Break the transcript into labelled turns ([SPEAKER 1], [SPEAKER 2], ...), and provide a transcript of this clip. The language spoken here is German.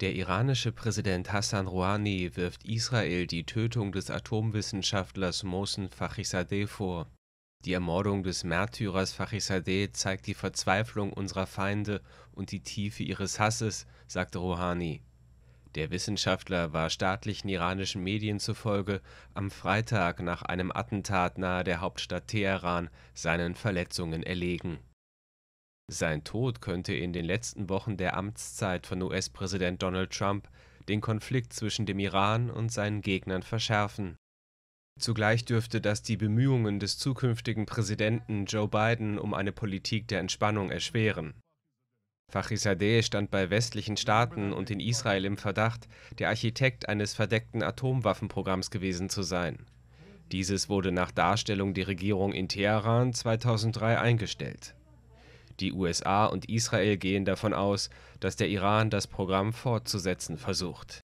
[SPEAKER 1] Der iranische Präsident Hassan Rouhani wirft Israel die Tötung des Atomwissenschaftlers Mohsen Fakhrizadeh vor. Die Ermordung des Märtyrers Fakhrizadeh zeigt die Verzweiflung unserer Feinde und die Tiefe ihres Hasses, sagte Rouhani. Der Wissenschaftler war staatlichen iranischen Medien zufolge am Freitag nach einem Attentat nahe der Hauptstadt Teheran seinen Verletzungen erlegen sein Tod könnte in den letzten Wochen der Amtszeit von US-Präsident Donald Trump den Konflikt zwischen dem Iran und seinen Gegnern verschärfen. Zugleich dürfte das die Bemühungen des zukünftigen Präsidenten Joe Biden um eine Politik der Entspannung erschweren. Fakhrizadeh stand bei westlichen Staaten und in Israel im Verdacht, der Architekt eines verdeckten Atomwaffenprogramms gewesen zu sein. Dieses wurde nach Darstellung der Regierung in Teheran 2003 eingestellt die USA und Israel gehen davon aus, dass der Iran das Programm fortzusetzen versucht